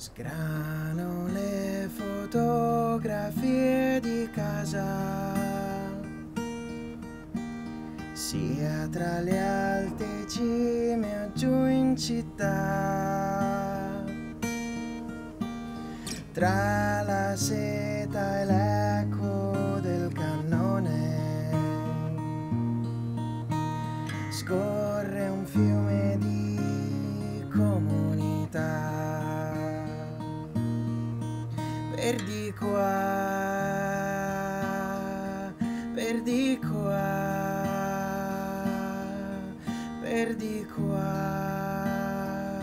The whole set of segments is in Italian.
Sgrano le fotografie di casa, sia tra le alte cime o giù in città. Tra la sera per di qua, ah", per di qua, ah", per di qua. Ah".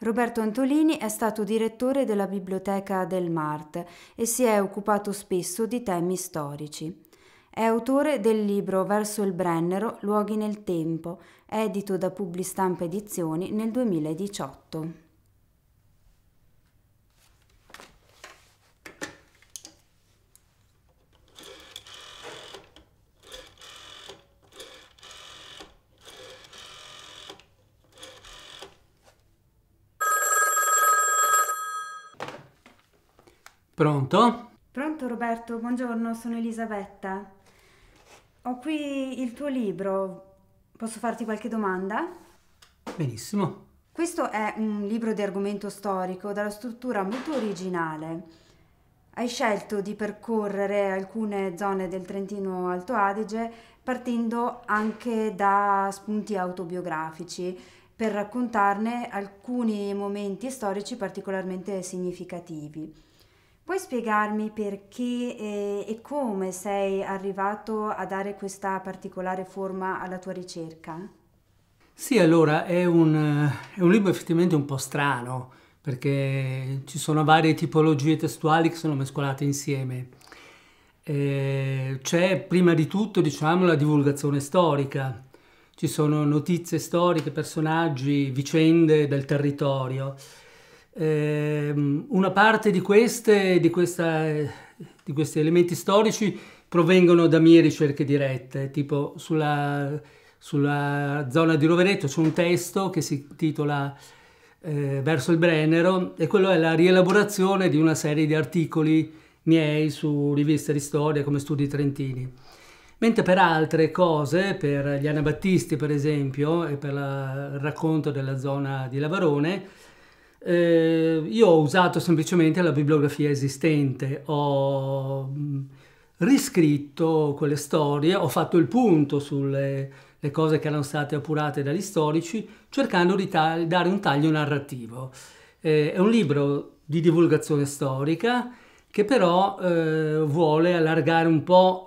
Roberto Antolini è stato direttore della Biblioteca del Mart e si è occupato spesso di temi storici. È autore del libro Verso il Brennero, Luoghi nel Tempo, edito da Publistampa Edizioni nel 2018. Pronto? Pronto Roberto, buongiorno, sono Elisabetta. Ho qui il tuo libro. Posso farti qualche domanda? Benissimo. Questo è un libro di argomento storico dalla struttura molto originale. Hai scelto di percorrere alcune zone del Trentino Alto Adige partendo anche da spunti autobiografici per raccontarne alcuni momenti storici particolarmente significativi. Puoi spiegarmi perché e, e come sei arrivato a dare questa particolare forma alla tua ricerca? Sì, allora è un, eh, è un libro effettivamente un po' strano perché ci sono varie tipologie testuali che sono mescolate insieme. Eh, c'è prima di tutto diciamo, la divulgazione storica, ci sono notizie storiche, personaggi, vicende del territorio Ehm, una parte di, queste, di, questa, di, questi elementi storici provengono da mie ricerche dirette, tipo sulla, sulla zona di Rovereto c'è un testo che si titola eh, Verso il Brennero e quello è la rielaborazione di una serie di articoli miei su riviste di storia come Studi Trentini. Mentre per altre cose, per gli anabattisti per esempio e per la, il racconto della zona di Lavarone, eh, io ho usato semplicemente la bibliografia esistente, ho mm, riscritto quelle storie, ho fatto il punto sulle cose che erano state appurate dagli storici, cercando di dare un taglio narrativo. Eh, è un libro di divulgazione storica che però eh, vuole allargare un po'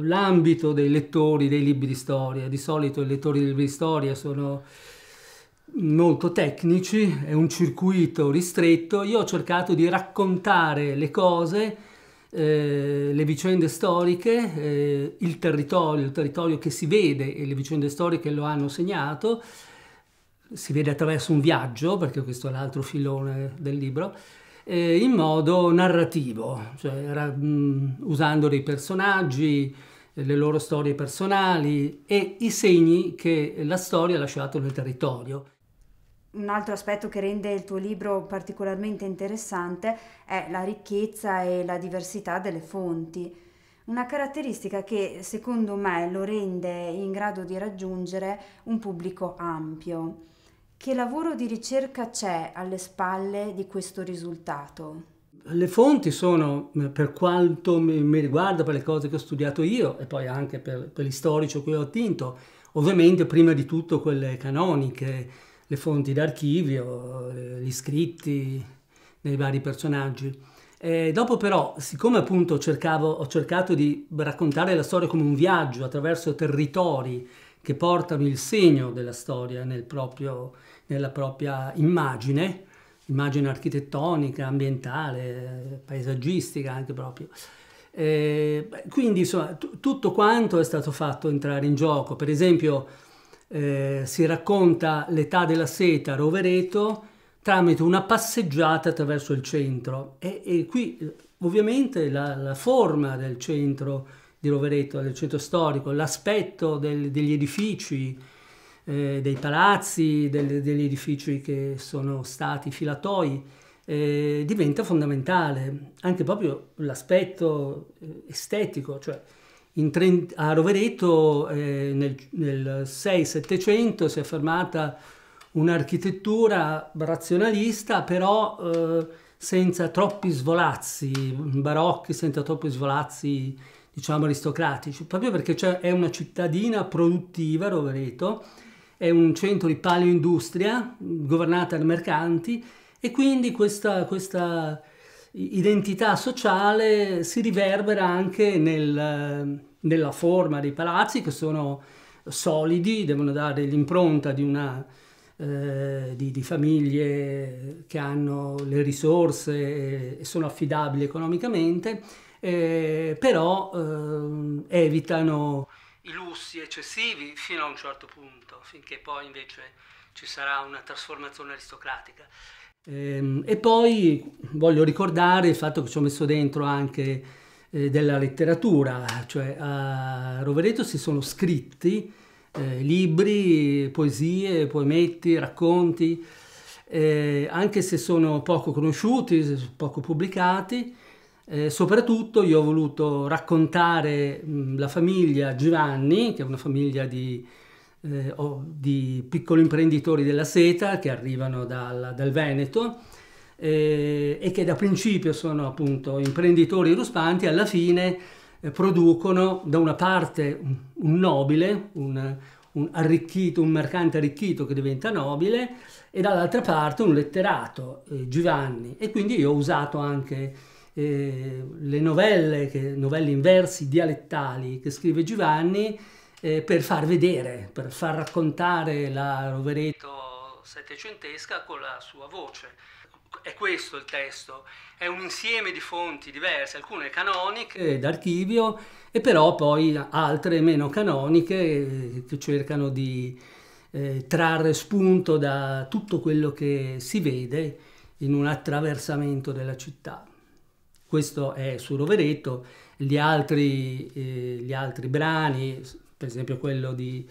eh, l'ambito dei lettori dei libri di storia. Di solito i lettori dei libri di storia sono molto tecnici, è un circuito ristretto. Io ho cercato di raccontare le cose, eh, le vicende storiche, eh, il territorio, il territorio che si vede e le vicende storiche lo hanno segnato. Si vede attraverso un viaggio, perché questo è l'altro filone del libro, eh, in modo narrativo, cioè ra- mh, mm, usando dei personaggi, le loro storie personali e i segni che la storia ha lasciato nel territorio un altro aspetto che rende il tuo libro particolarmente interessante è la ricchezza e la diversità delle fonti. Una caratteristica che secondo me lo rende in grado di raggiungere un pubblico ampio. Che lavoro di ricerca c'è alle spalle di questo risultato? Le fonti sono, eh, per quanto mi riguarda, per le cose che ho studiato io e poi anche per, per gli storici a cui ho attinto, ovviamente prima di tutto quelle canoniche, le fonti d'archivio, eh, gli scritti dei vari personaggi. E dopo però, siccome appunto cercavo, ho cercato di raccontare la storia come un viaggio attraverso territori che portano il segno della storia nel proprio, nella propria immagine, immagine architettonica, ambientale, paesaggistica anche proprio. E quindi insomma tutto quanto è stato fatto entrare in gioco, per esempio eh, si racconta l'età della seta a Rovereto tramite una passeggiata attraverso il centro e, e qui ovviamente la, la, forma del centro di Rovereto, del centro storico, l'aspetto degli edifici, eh, dei palazzi, del, degli edifici che sono stati filatoi, eh, diventa fondamentale, anche proprio l'aspetto eh, estetico, cioè Trent, a Rovereto eh, nel, nel 6-700 si è affermata un'architettura razionalista, però eh, senza troppi svolazzi barocchi, senza troppi svolazzi diciamo aristocratici, proprio perché è una cittadina produttiva, Rovereto, è un centro di paleoindustria governata da mercanti e quindi questa, questa identità sociale si riverbera anche nel, nella forma dei palazzi che sono solidi, devono dare l'impronta di una, eh, di, di, famiglie che hanno le risorse e sono affidabili economicamente, eh, però eh, evitano i lussi eccessivi fino a un certo punto, finché poi invece ci sarà una trasformazione aristocratica. Ehm, e poi voglio ricordare il fatto che ci ho messo dentro anche eh, della letteratura, cioè a Rovereto si sono scritti eh, libri, poesie, poemetti, racconti, eh, anche se sono poco conosciuti, poco pubblicati. soprattutto io ho voluto raccontare la famiglia Giovanni, che è una famiglia di eh, di piccoli imprenditori della seta che arrivano dal, dal Veneto eh, e che da principio sono appunto imprenditori ruspanti, alla fine eh, producono da una parte un, nobile, un, un, arricchito, un mercante arricchito che diventa nobile e dall'altra parte un letterato, eh, Giovanni. E quindi io ho usato anche eh, le novelle, che, novelle in versi dialettali che scrive Giovanni eh, per far vedere, per far raccontare la Rovereto settecentesca con la sua voce. È questo il testo, è un insieme di fonti diverse, alcune canoniche d'archivio e però poi altre meno canoniche eh, che cercano di eh, trarre spunto da tutto quello che si vede in un attraversamento della città. Questo è su Rovereto, gli altri, eh, gli altri brani per esempio quello di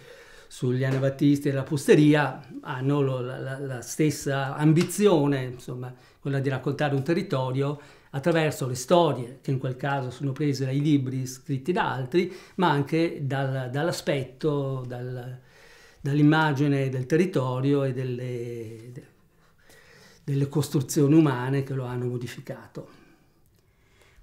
Sugliano Battisti e la Posteria hanno la, la, la, stessa ambizione, insomma, quella di raccontare un territorio attraverso le storie, che in quel caso sono prese dai libri scritti da altri, ma anche dal, dall'aspetto, dal, dall'immagine del territorio e delle, delle costruzioni umane che lo hanno modificato.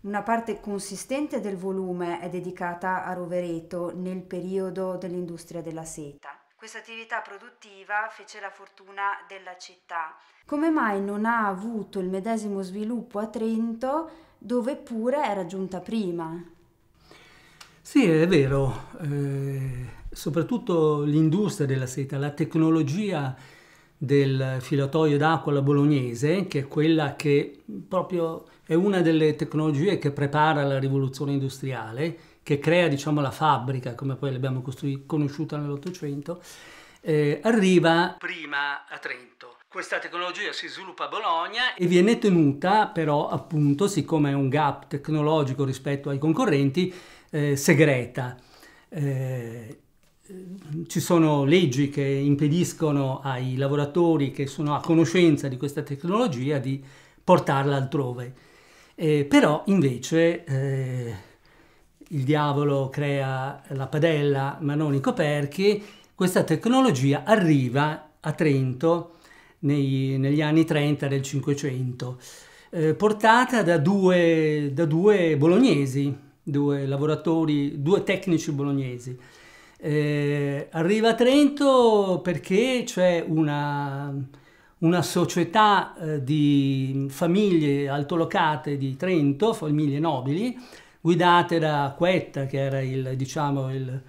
Una parte consistente del volume è dedicata a Rovereto nel periodo dell'industria della seta. Questa attività produttiva fece la fortuna della città. Come mai non ha avuto il medesimo sviluppo a Trento, dove pure era giunta prima? Sì, è vero, eh, soprattutto l'industria della seta, la tecnologia del filatoio d'acqua alla bolognese, che è quella che proprio è una delle tecnologie che prepara la rivoluzione industriale, che crea diciamo la fabbrica, come poi l'abbiamo conosciuta nell'Ottocento, eh, arriva prima a Trento. Questa tecnologia si sviluppa a Bologna e viene tenuta però appunto, siccome è un gap tecnologico rispetto ai concorrenti, eh, segreta. Eh, ci sono leggi che impediscono ai lavoratori che sono a conoscenza di questa tecnologia di portarla altrove. Eh, però invece eh, il diavolo crea la padella ma non i coperchi, questa tecnologia arriva a Trento nei, negli anni 30 del Cinquecento, eh, portata da due, da due bolognesi, due lavoratori, due tecnici bolognesi eh, arriva a Trento perché c'è una, una società eh, di famiglie altolocate di Trento, famiglie nobili, guidate da Quetta, che era il, diciamo, il,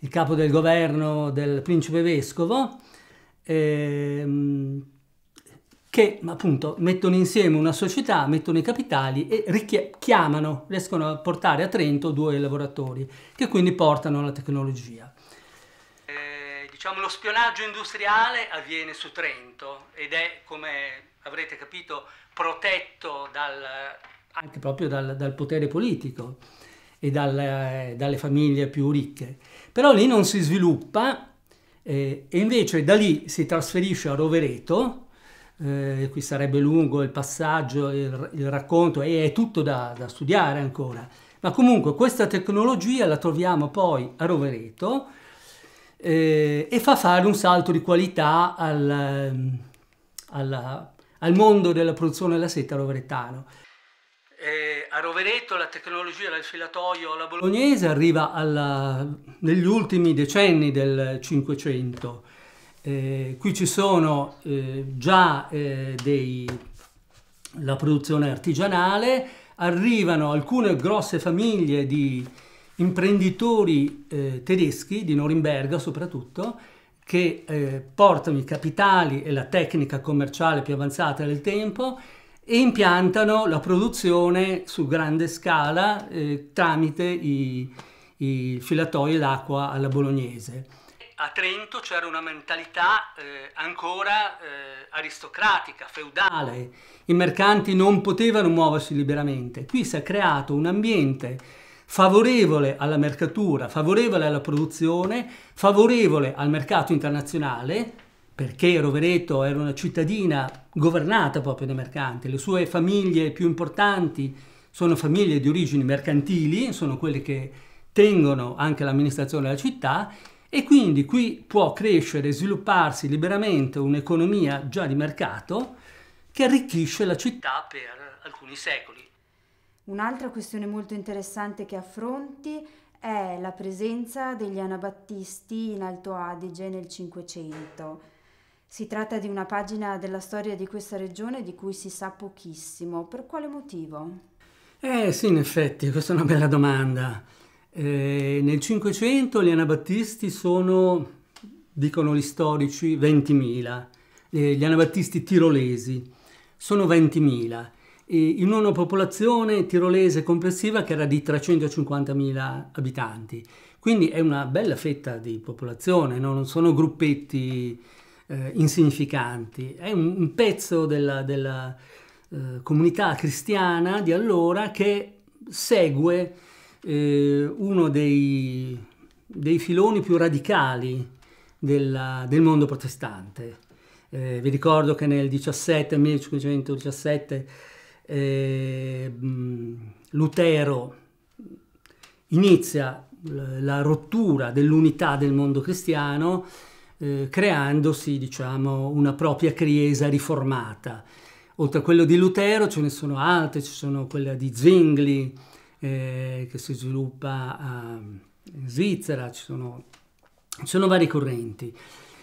il capo del governo del principe vescovo, ehm, che appunto mettono insieme una società, mettono i capitali e chiamano, riescono a portare a Trento due lavoratori che quindi portano la tecnologia. Eh, diciamo lo spionaggio industriale avviene su Trento ed è come avrete capito protetto dal, anche proprio dal, dal potere politico e dal, eh, dalle famiglie più ricche. Però lì non si sviluppa eh, e invece da lì si trasferisce a Rovereto eh, qui sarebbe lungo il passaggio, il, il racconto, e è tutto da, da, studiare ancora. Ma comunque questa tecnologia la troviamo poi a Rovereto eh, e fa fare un salto di qualità al, ehm, alla, al mondo della produzione della seta roveretano. Eh, a Rovereto la tecnologia del filatoio alla bolognese arriva alla, negli ultimi decenni del Cinquecento eh, qui ci sono eh, già eh, dei, la produzione artigianale, arrivano alcune grosse famiglie di imprenditori eh, tedeschi, di Norimberga soprattutto, che eh, portano i capitali e la tecnica commerciale più avanzata del tempo e impiantano la produzione su grande scala eh, tramite i, i filatoi d'acqua alla bolognese a Trento c'era una mentalità eh, ancora eh, aristocratica, feudale. I mercanti non potevano muoversi liberamente. Qui si è creato un ambiente favorevole alla mercatura, favorevole alla produzione, favorevole al mercato internazionale, perché Rovereto era una cittadina governata proprio dai mercanti, le sue famiglie più importanti sono famiglie di origini mercantili, sono quelle che tengono anche l'amministrazione della città e quindi qui può crescere e svilupparsi liberamente un'economia già di mercato che arricchisce la città per alcuni secoli. Un'altra questione molto interessante che affronti è la presenza degli anabattisti in Alto Adige nel Cinquecento. Si tratta di una pagina della storia di questa regione di cui si sa pochissimo. Per quale motivo? Eh sì, in effetti, questa è una bella domanda. Eh, nel 500 gli anabattisti sono, dicono gli storici, 20.000. Eh, gli anabattisti tirolesi sono 20.000 in una popolazione tirolese complessiva che era di 350.000 abitanti. Quindi è una bella fetta di popolazione, no? non sono gruppetti eh, insignificanti, è un, un pezzo della, della eh, comunità cristiana di allora che segue eh, uno dei, dei, filoni più radicali della, del mondo protestante. Eh, vi ricordo che nel 17, 1517 eh, Lutero inizia la rottura dell'unità del mondo cristiano eh, creandosi diciamo, una propria chiesa riformata. Oltre a quello di Lutero ce ne sono altre, ci sono quella di Zwingli, eh, che si sviluppa eh, in Svizzera, ci sono, ci sono varie correnti.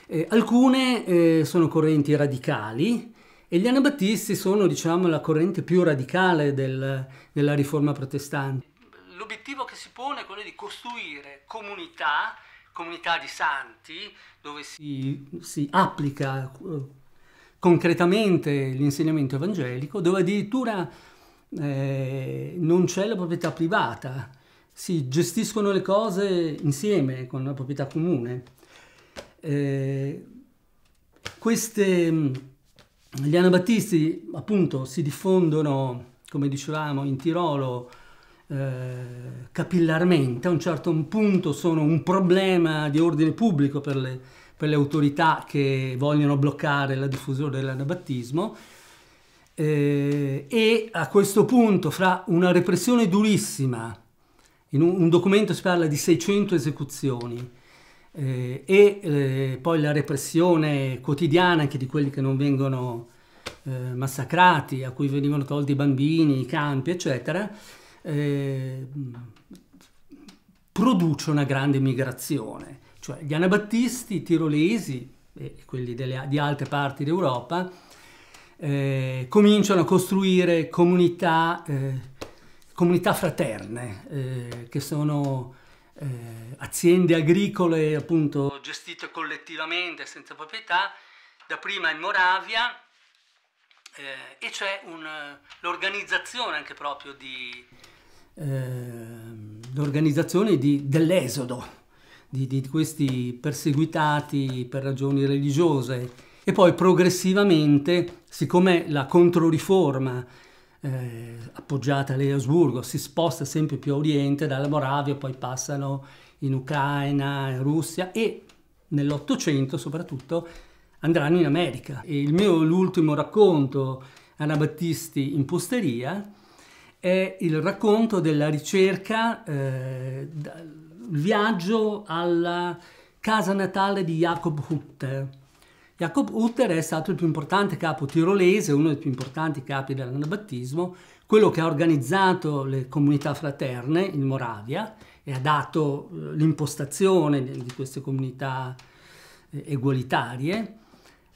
Eh, alcune eh, sono correnti radicali e gli anabattisti sono diciamo, la corrente più radicale del, della riforma protestante. L'obiettivo che si pone è quello di costruire comunità, comunità di santi, dove si, si applica eh, concretamente l'insegnamento evangelico, dove addirittura eh, non c'è la proprietà privata, si gestiscono le cose insieme con la proprietà comune. Eh, queste, mm, gli anabattisti appunto si diffondono, come dicevamo, in Tirolo eh, capillarmente, a un certo punto sono un problema di ordine pubblico per le, per le autorità che vogliono bloccare la diffusione dell'anabattismo eh, e a questo punto, fra una repressione durissima, in un, un documento si parla di 600 esecuzioni, eh, e eh, poi la repressione quotidiana anche di quelli che non vengono eh, massacrati, a cui venivano tolti i bambini, i campi, eccetera, eh, produce una grande migrazione. Cioè gli anabattisti tirolesi e quelli delle, di altre parti d'Europa eh, cominciano a costruire comunità, eh, comunità fraterne, eh, che sono eh, aziende agricole appunto gestite collettivamente, senza proprietà, dapprima in Moravia, eh, e c'è l'organizzazione anche proprio di, ehm, l'organizzazione dell'esodo di, di questi perseguitati per ragioni religiose e poi progressivamente, siccome la Controriforma eh, appoggiata alle Asburgo si sposta sempre più a oriente, dalla Moravia poi passano in Ucraina, in Russia e nell'Ottocento soprattutto andranno in America. E il mio l'ultimo racconto, Anabattisti in Posteria, è il racconto della ricerca, eh, viaggio alla casa natale di Jacob Hutter Jacob Utter è stato il più importante capo tirolese, uno dei più importanti capi dell'anabattismo, quello che ha organizzato le comunità fraterne in Moravia e ha dato eh, l'impostazione di queste comunità eh, egualitarie.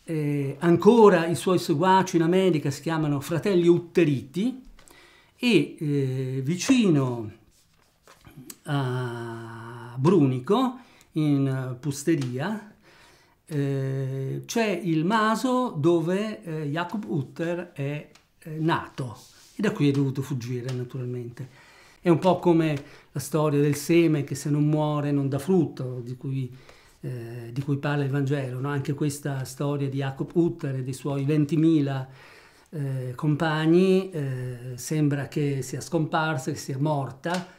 Eh, ancora i suoi seguaci in America si chiamano fratelli Utteriti e eh, vicino a Brunico, in eh, Pusteria, eh, c'è il Maso dove eh, Jacob Utter è eh, nato e da qui è dovuto fuggire naturalmente. È un po' come la storia del seme che se non muore non dà frutto, di cui, eh, di cui parla il Vangelo, no? anche questa storia di Jacob Utter e dei suoi 20.000 eh, compagni sembra che sia scomparsa, che sia morta,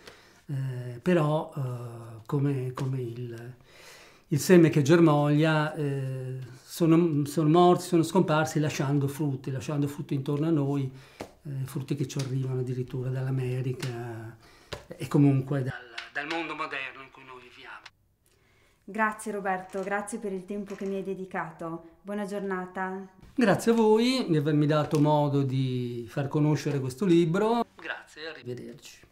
però come, come il, il seme che germoglia eh, sono, sono, morti, sono scomparsi lasciando frutti, lasciando frutti intorno a noi, eh, frutti che ci arrivano addirittura dall'America e comunque dal, dal mondo moderno in cui noi viviamo. Grazie Roberto, grazie per il tempo che mi hai dedicato. Buona giornata. Grazie a voi di avermi dato modo di far conoscere questo libro. Grazie, arrivederci.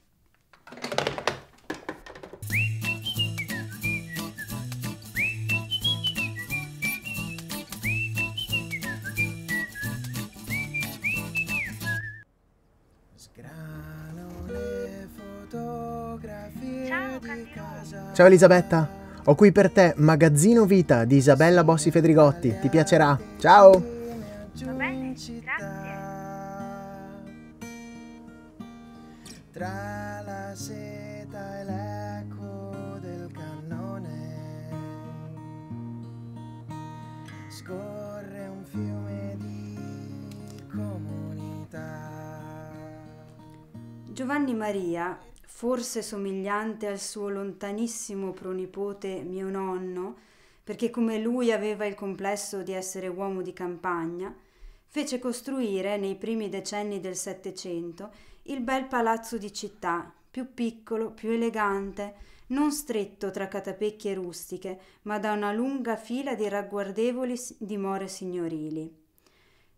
Ciao Elisabetta, ho qui per te Magazzino Vita di Isabella Bossi Fedrigotti, ti piacerà. Ciao! Va bene, grazie. scorre un fiume di comunità. Giovanni Maria forse somigliante al suo lontanissimo pronipote mio nonno, perché come lui aveva il complesso di essere uomo di campagna, fece costruire nei primi decenni del Settecento il bel palazzo di città, più piccolo, più elegante, non stretto tra catapecchie rustiche, ma da una lunga fila di ragguardevoli dimore signorili.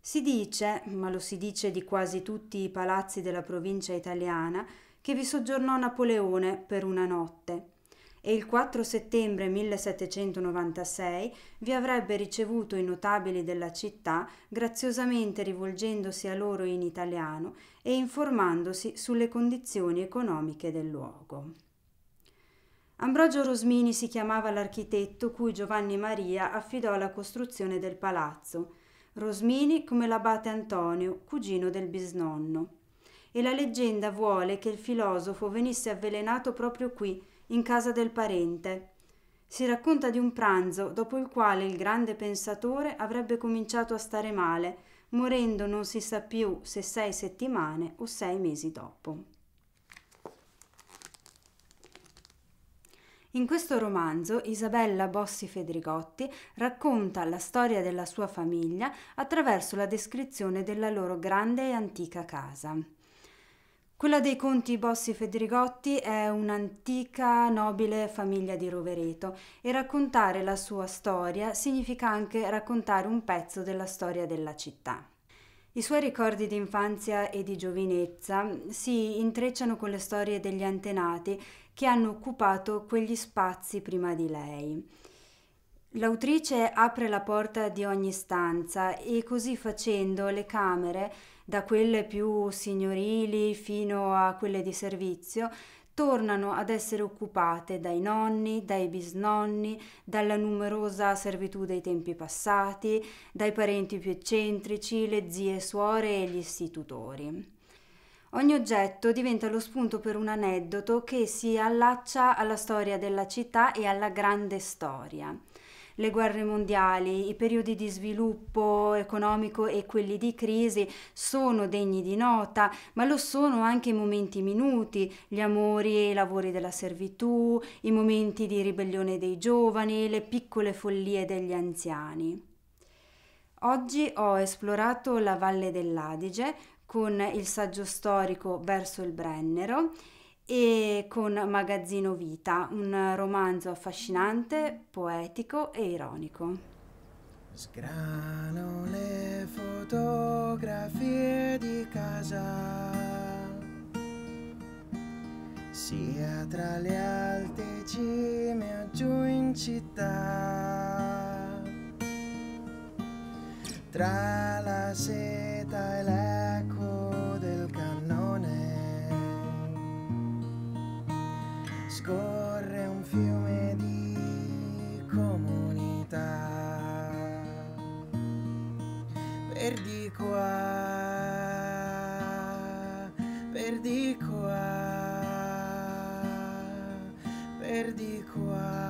Si dice, ma lo si dice di quasi tutti i palazzi della provincia italiana, che vi soggiornò Napoleone per una notte e il 4 settembre 1796 vi avrebbe ricevuto i notabili della città graziosamente rivolgendosi a loro in italiano e informandosi sulle condizioni economiche del luogo. Ambrogio Rosmini si chiamava l'architetto cui Giovanni Maria affidò la costruzione del palazzo Rosmini come l'abate Antonio, cugino del bisnonno. E la leggenda vuole che il filosofo venisse avvelenato proprio qui, in casa del parente. Si racconta di un pranzo dopo il quale il grande pensatore avrebbe cominciato a stare male, morendo non si sa più se sei settimane o sei mesi dopo. In questo romanzo Isabella Bossi Fedrigotti racconta la storia della sua famiglia attraverso la descrizione della loro grande e antica casa. Quella dei conti Bossi Fedrigotti è un'antica nobile famiglia di Rovereto e raccontare la sua storia significa anche raccontare un pezzo della storia della città. I suoi ricordi di infanzia e di giovinezza si intrecciano con le storie degli antenati che hanno occupato quegli spazi prima di lei. L'autrice apre la porta di ogni stanza e così facendo le camere, da quelle più signorili fino a quelle di servizio, tornano ad essere occupate dai nonni, dai bisnonni, dalla numerosa servitù dei tempi passati, dai parenti più eccentrici, le zie, suore e gli istitutori. Ogni oggetto diventa lo spunto per un aneddoto che si allaccia alla storia della città e alla grande storia. Le guerre mondiali, i periodi di sviluppo economico e quelli di crisi sono degni di nota, ma lo sono anche i momenti minuti, gli amori e i lavori della servitù, i momenti di ribellione dei giovani, le piccole follie degli anziani. Oggi ho esplorato la Valle dell'Adige con il saggio storico Verso il Brennero e con Magazzino Vita, un romanzo affascinante, poetico e ironico. Sgrano le fotografie di casa, sia tra le alte cime o giù in città, tra la seta e la scorre un fiume di comunità per di qua per di qua per di qua